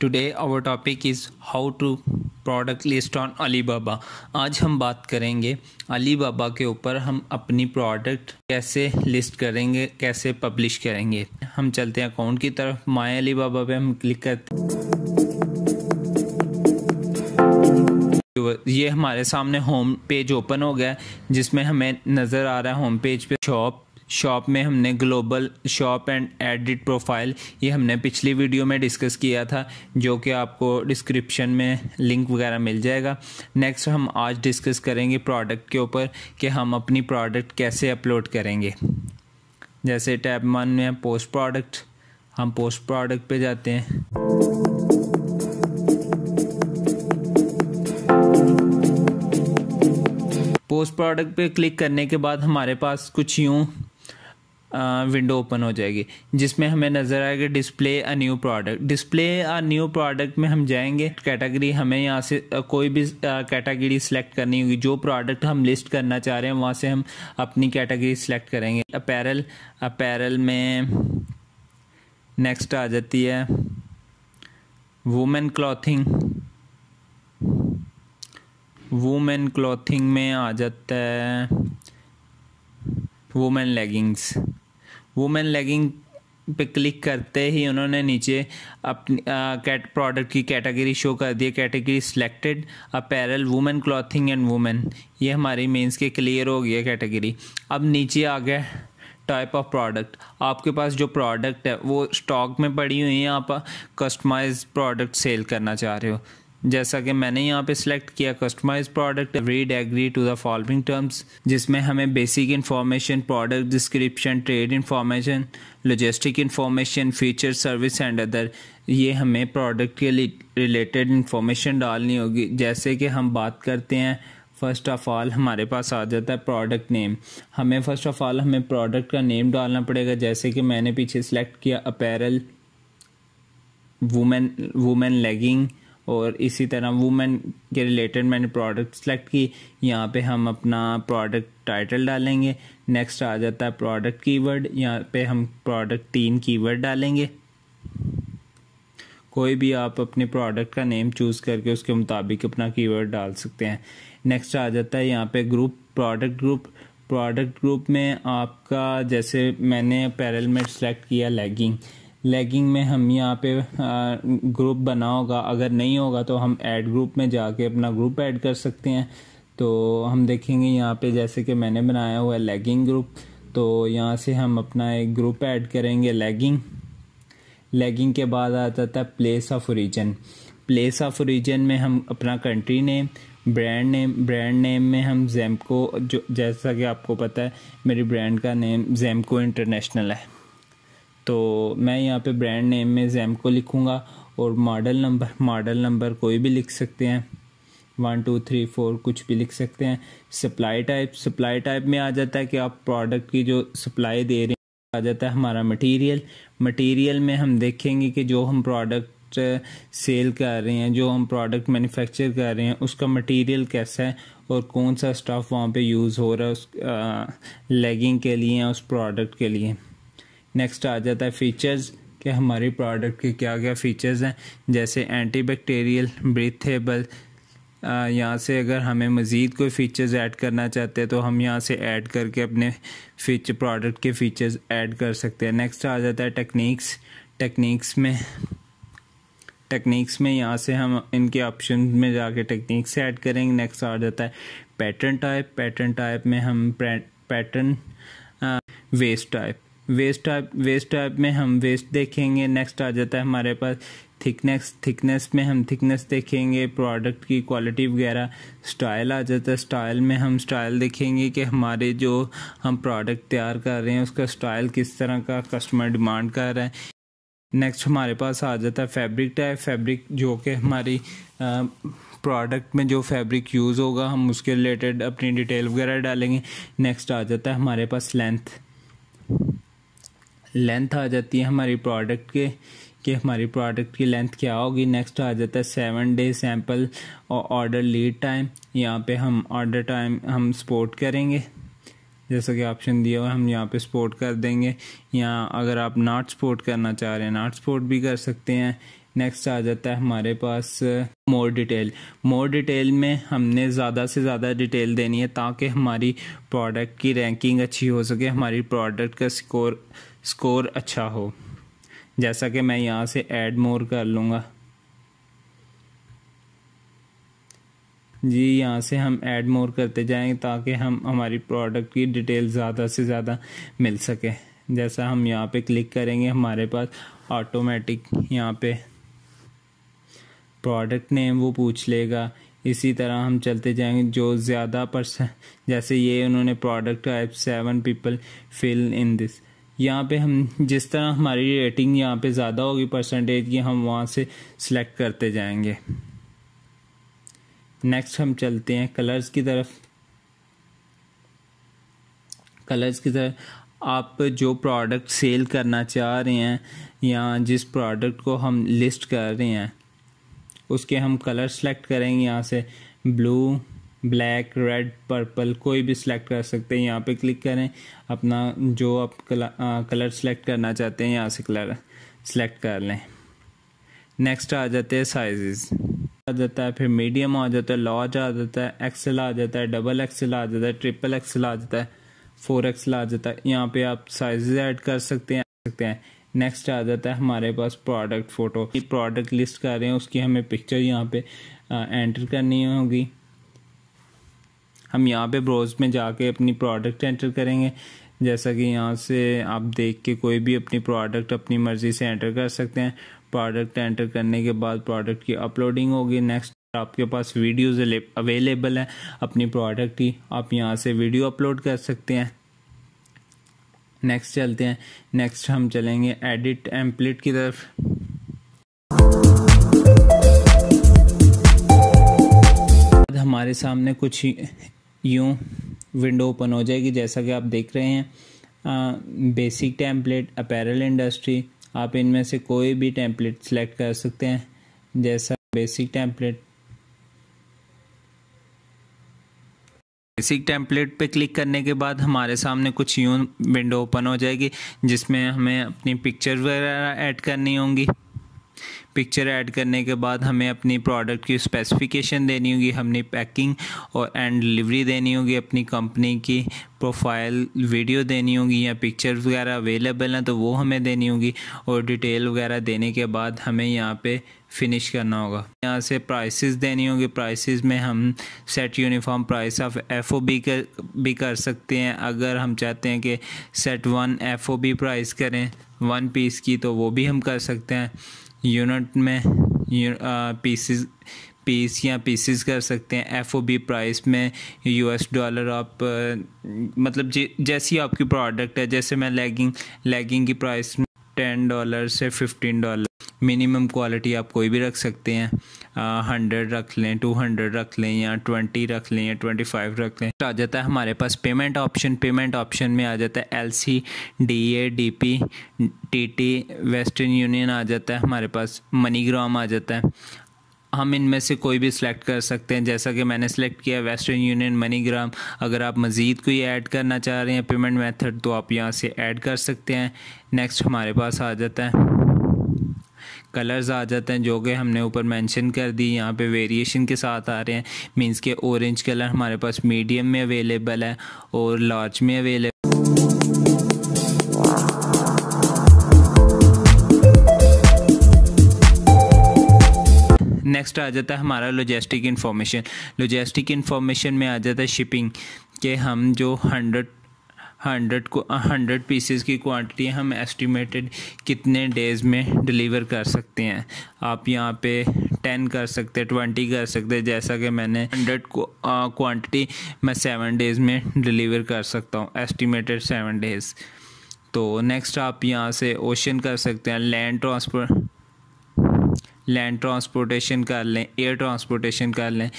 today our topic is how to product list on Alibaba आज हम बात करेंगे अलीबाबा के ऊपर हम अपनी प्रोडक्ट कैसे लिस्ट करेंगे कैसे पब्लिश करेंगे हम चलते हैं अकाउंट की तरफ माय अलीबाबा पे हम क्लिक करते ये हमारे सामने होम पेज ओपन हो गया जिसमें हमें नज़र आ रहा है होम पेज पे शॉप शॉप में हमने global shop and edit profile ये हमने पिछली वीडियो में डिस्कस किया था जो कि आपको डिस्क्रिप्शन में लिंक वगैरह मिल जाएगा नेक्स्ट हम आज डिस्कस करेंगे प्रोडक्ट के ऊपर कि हम अपनी प्रोडक्ट कैसे अपलोड करेंगे जैसे टैब मान में पोस्ट प्रोडक्ट हम पोस्ट प्रोडक्ट पे जाते हैं पोस्ट प्रोडक्ट पे क्लिक करने के बाद हमारे पास कुछ यूँ विंडो ओपन हो जाएगी जिसमें हमें नज़र आएगा display a new product display a new product में हम जाएंगे कैटेगरी हमें यहाँ से कोई भी कैटेगरी सिलेक्ट करनी होगी जो प्रोडक्ट हम लिस्ट करना चाह रहे हैं वहाँ से हम अपनी कैटेगरी सिलेक्ट करेंगे अपैरल अपैरल में नेक्स्ट आ जाती है वुमेन क्लॉथिंग वुमेन क्लॉथिंग में आ जाता है वुमेन लेगिंग्स वुमेन लेगिंग पे क्लिक करते ही उन्होंने नीचे अपनी कैट प्रोडक्ट की कैटेगरी शो कर दी category selected apparel women clothing and women ये हमारी मेंस के क्लियर हो गया कैटेगरी अब नीचे आ गया टाइप ऑफ प्रोडक्ट आपके पास जो प्रोडक्ट है वो स्टॉक में पड़ी हुई है आप कस्टमाइज प्रोडक्ट सेल करना चाह रहे हो जैसा कि मैंने यहाँ पे सिलेक्ट किया customize product read agree to the following terms जिसमें हमें basic information product description trade information logistic information feature service and other ये हमें प्रोडक्ट के रिलेटेड इन्फॉर्मेशन डालनी होगी जैसे कि हम बात करते हैं फ़र्स्ट ऑफ़ ऑल हमारे पास आ जाता है प्रोडक्ट नेम हमें फ़र्स्ट ऑफ़ ऑल हमें प्रोडक्ट का नेम डालना पड़ेगा जैसे कि मैंने पीछे सिलेक्ट किया अपैरल वुमेन वुमेन लेगिंग और इसी तरह वुमेन के रिलेटेड मैंने प्रोडक्ट सेलेक्ट की यहाँ पे हम अपना प्रोडक्ट टाइटल डालेंगे नेक्स्ट आ जाता है प्रोडक्ट कीवर्ड यहाँ पे हम प्रोडक्ट तीन कीवर्ड डालेंगे कोई भी आप अपने प्रोडक्ट का नेम चूज़ करके उसके मुताबिक अपना कीवर्ड डाल सकते हैं नेक्स्ट आ जाता है यहाँ पे group product group product group में आपका जैसे मैंने पैरल में सेलेक्ट किया लेगिंग लैगिंग में हम यहाँ पे ग्रुप बना होगा अगर नहीं होगा तो हम ऐड ग्रुप में जाके अपना ग्रुप ऐड कर सकते हैं तो हम देखेंगे यहाँ पे जैसे कि मैंने बनाया हुआ है लैगिंग ग्रुप तो यहाँ से हम अपना एक ग्रुप ऐड करेंगे लैगिंग लैगिंग के बाद आ जाता है place of reason place of origin में हम अपना country name brand name brand name में हम जैमको जो जैसा कि आपको पता है मेरी ब्रांड का नेम जैम्को इंटरनेशनल है तो मैं यहाँ पे ब्रांड नेम में जैम को लिखूँगा और मॉडल नंबर मॉडल नंबर कोई भी लिख सकते हैं वन टू थ्री फोर कुछ भी लिख सकते हैं सप्लाई टाइप सप्लाई टाइप में आ जाता है कि आप प्रोडक्ट की जो सप्लाई दे रहे हैं आ जाता है हमारा मटेरियल मटेरियल में हम देखेंगे कि जो हम प्रोडक्ट सेल uh, कर रहे हैं जो हम प्रोडक्ट मैन्युफैक्चर कर रहे हैं उसका मटेरियल कैसा है और कौन सा स्टफ़ वहाँ पे यूज़ हो रहा है उस लेगिंग uh, के लिए उस प्रोडक्ट के लिए नेक्स्ट आ जाता है फ़ीचर्स कि हमारी प्रोडक्ट के क्या क्या फ़ीचर्स हैं जैसे एंटी बैक्टेरियल ब्रीथेबल यहाँ से अगर हमें मज़ीद कोई फ़ीचर्स ऐड करना चाहते हैं तो हम यहाँ से ऐड करके अपने फीचर प्रोडक्ट के फ़ीचर्स ऐड कर सकते हैं नेक्स्ट आ जाता है टेक्निक्स टेक्निक्स में टेक्निक्स में यहाँ से हम इनके ऑप्शन में जाके टेक्निक्स ऐड करेंगे नेक्स्ट आ जाता है पैटर्न टाइप पैटर्न टाइप में हम pattern waist type waist type waist type में हम वेस्ट देखेंगे नेक्स्ट आ जाता है हमारे पास थिकनेस थिकनेस में हम थिकनेस देखेंगे प्रोडक्ट की क्वालिटी वगैरह स्टाइल आ जाता है स्टाइल में हम स्टाइल देखेंगे कि हमारे जो हम प्रोडक्ट तैयार कर रहे हैं उसका स्टाइल किस तरह का कस्टमर डिमांड कर रहा है नेक्स्ट हमारे पास आ जाता है फैब्रिक टाइप फैब्रिक जो कि हमारी प्रोडक्ट में जो फैब्रिक यूज़ होगा हम उसके रिलेटेड अपनी डिटेल वगैरह डालेंगे नेक्स्ट आ जाता है हमारे पास लेंथ लेंथ आ जाती है हमारी प्रोडक्ट के कि हमारी प्रोडक्ट की लेंथ क्या होगी नेक्स्ट आ जाता है सेवन डे सैम्पल और ऑर्डर लीड टाइम यहाँ पे हम ऑर्डर टाइम हम सपोर्ट करेंगे जैसा कि ऑप्शन दिया हुआ है हम यहाँ पे सपोर्ट कर देंगे यहाँ अगर आप नॉट सपोर्ट करना चाह रहे हैं नॉट सपोर्ट भी कर सकते हैं नेक्स्ट आ जाता है हमारे पास मोर डिटेल मोर डिटेल में हमने ज़्यादा से ज़्यादा डिटेल देनी है ताकि हमारी प्रोडक्ट की रैंकिंग अच्छी हो सके हमारी प्रोडक्ट का स्कोर स्कोर अच्छा हो जैसा कि मैं यहाँ से ऐड मोर कर लूँगा जी यहाँ से हम ऐड मोर करते जाएंगे ताकि हम हमारी प्रोडक्ट की डिटेल ज़्यादा से ज़्यादा मिल सके जैसा हम यहाँ पे क्लिक करेंगे हमारे पास ऑटोमेटिक यहाँ पे प्रोडक्ट नेम वो पूछ लेगा इसी तरह हम चलते जाएंगे जो ज़्यादा पर्सन जैसे ये उन्होंने product type seven people fill in this यहाँ पे हम जिस तरह हमारी रेटिंग यहाँ पे ज़्यादा होगी परसेंटेज की हम वहाँ से सिलेक्ट करते जाएंगे नेक्स्ट हम चलते हैं कलर्स की तरफ कलर्स की तरफ आप जो प्रोडक्ट सेल करना चाह रहे हैं या जिस प्रोडक्ट को हम लिस्ट कर रहे हैं उसके हम कलर सेलेक्ट करेंगे यहाँ से ब्लू ब्लैक रेड पर्पल कोई भी सिलेक्ट कर सकते हैं यहाँ पे क्लिक करें अपना जो आप कलर सेलेक्ट करना चाहते हैं यहाँ से कलर सेलेक्ट कर लें नेक्स्ट आ जाते हैं साइजेस आ जाता है फिर मीडियम आ जाता है लार्ज आ जाता है एक्सेल आ जाता है डबल एक्सेल आ जाता है ट्रिपल एक्सेल आ जाता है फोर एक्सेल आ जाता है यहाँ पे आप साइजेस ऐड कर सकते हैं सकते हैं नेक्स्ट आ जाता है हमारे पास प्रोडक्ट फ़ोटो प्रोडक्ट लिस्ट कर रहे हैं उसकी हमें पिक्चर यहाँ पे एंटर करनी होगी हम यहाँ पे ब्रोज में जाके अपनी प्रोडक्ट एंटर करेंगे जैसा कि यहाँ से आप देख के कोई भी अपनी प्रोडक्ट अपनी मर्ज़ी से एंटर कर सकते हैं प्रोडक्ट एंटर करने के बाद प्रोडक्ट की अपलोडिंग होगी नेक्स्ट आपके पास वीडियोज़ अवेलेबल हैं अपनी प्रोडक्ट की आप यहाँ से वीडियो अपलोड कर सकते हैं नेक्स्ट चलते हैं नेक्स्ट हम चलेंगे एडिट एम्पलेट की तरफ हमारे सामने कुछ यूँ विंडो ओपन हो जाएगी जैसा कि आप देख रहे हैं बेसिक टैंपलेट अपैरल इंडस्ट्री आप इनमें से कोई भी टैंपलेट सेलेक्ट कर सकते हैं जैसा बेसिक टैंपलेट बेसिक टैंपलेट पे क्लिक करने के बाद हमारे सामने कुछ यूँ विंडो ओपन हो जाएगी जिसमें हमें अपनी पिक्चर वगैरह ऐड करनी होंगी पिक्चर ऐड करने के बाद हमें अपनी प्रोडक्ट की स्पेसिफिकेशन देनी होगी हमने पैकिंग और एंड डिलीवरी देनी होगी अपनी कंपनी की प्रोफाइल वीडियो देनी होगी या पिक्चर वगैरह अवेलेबल हैं तो वो हमें देनी होगी और डिटेल वगैरह देने के बाद हमें यहाँ पे फिनिश करना होगा यहाँ से प्राइसेस देनी होगी प्राइसेस में हम set uniform price of F O B कर भी कर सकते हैं अगर हम चाहते हैं कि set one F O B price करें वन पीस की तो वो भी हम कर सकते हैं यूनिट में पीसीज पीस या पीसीस कर सकते हैं एफ ओ बी प्राइस में यू एस डॉलर आप मतलब जैसी आपकी प्रोडक्ट है जैसे मैं लेगिंग लेगिंग की प्राइस टेन डॉलर से फिफ्टीन डॉलर मिनिमम क्वालिटी आप कोई भी रख सकते हैं हंड्रेड रख लें टू हंड्रेड रख लें या ट्वेंटी रख लें या ट्वेंटी फाइव रख लें तो आ जाता है हमारे पास पेमेंट ऑप्शन पेमेंट ऑप्शन में आ जाता है L C D A D P T T western union आ जाता है हमारे पास मनीग्राम आ जाता है हम इनमें से कोई भी सिलेक्ट कर सकते हैं जैसा कि मैंने सेलेक्ट किया वेस्टर्न यूनियन मनीग्राम अगर आप मज़ीद कोई ऐड करना चाह रहे हैं पेमेंट मेथड तो आप यहाँ से ऐड कर सकते हैं नेक्स्ट हमारे पास आ जाता है कलर्स आ जाते हैं जो कि हमने ऊपर मेंशन कर दी यहाँ पे वेरिएशन के साथ आ रहे हैं मींस के ऑरेंज कलर हमारे पास मीडियम में अवेलेबल है और लार्ज में अवेलेबल नेक्स्ट आ जाता है हमारा लॉजिस्टिक इन्फॉर्मेशन लॉजिस्टिक इन्फॉर्मेशन में आ जाता है शिपिंग के हम जो हंड्रेड हंड्रेड को हंड्रेड पीसेस की क्वांटिटी हम एस्टिमेटेड कितने डेज़ में डिलीवर कर सकते हैं आप यहाँ पे टेन कर सकते हैं ट्वेंटी कर सकते जैसा कि मैंने हंड्रेड क्वांटिटी मैं सेवन डेज़ में डिलीवर कर सकता हूँ एस्टिमेटेड सेवन डेज़ तो नेक्स्ट आप यहाँ से ओशन कर सकते हैं लैंड ट्रांसपोर्ट लैंड ट्रांसपोर्टेशन कर लें एयर ट्रांसपोर्टेशन कर लें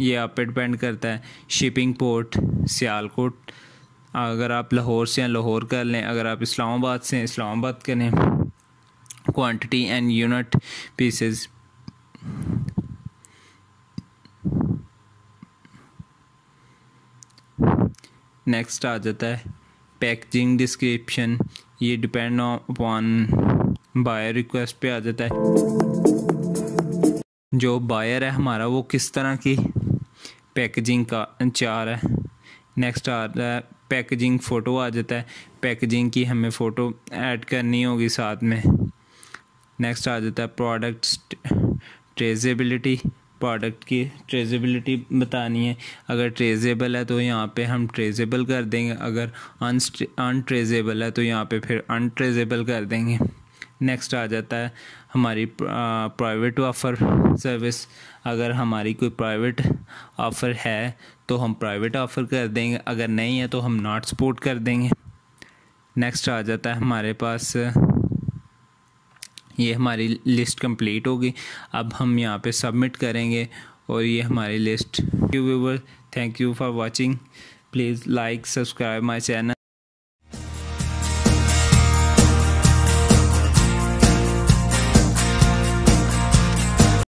ये आप पे डिपेंड करता है शिपिंग पोर्ट सियालकोट अगर आप लाहौर से हैं लाहौर कर लें अगर आप इस्लामाबाद से हैं इस्लामाबाद कर लें quantity and unit pieces next आ जाता है पैकेजिंग डिस्क्रिप्शन ये डिपेंड अपॉन बायर रिक्वेस्ट पे आ जाता है जो बायर है हमारा वो किस तरह की पैकेजिंग का चार है नेक्स्ट आ रहा है पैकेजिंग फ़ोटो आ जाता है पैकेजिंग की हमें फ़ोटो ऐड करनी होगी साथ में नेक्स्ट आ जाता है प्रोडक्ट ट्रेजेबिलिटी प्रोडक्ट की ट्रेजेबिलिटी बतानी है अगर ट्रेजेबल है तो यहाँ पे हम ट्रेजेबल कर देंगे अगर अनट्रेजेबल है तो यहाँ पे फिर अनट्रेजेबल कर देंगे नेक्स्ट आ जाता है हमारी प्राइवेट ऑफ़र सर्विस अगर हमारी कोई प्राइवेट ऑफ़र है तो हम प्राइवेट ऑफ़र कर देंगे अगर नहीं है तो हम नॉट सपोर्ट कर देंगे नेक्स्ट आ जाता है हमारे पास ये हमारी लिस्ट कंप्लीट होगी अब हम यहाँ पे सबमिट करेंगे और ये हमारी list you viewer thank you for watching please like subscribe my channel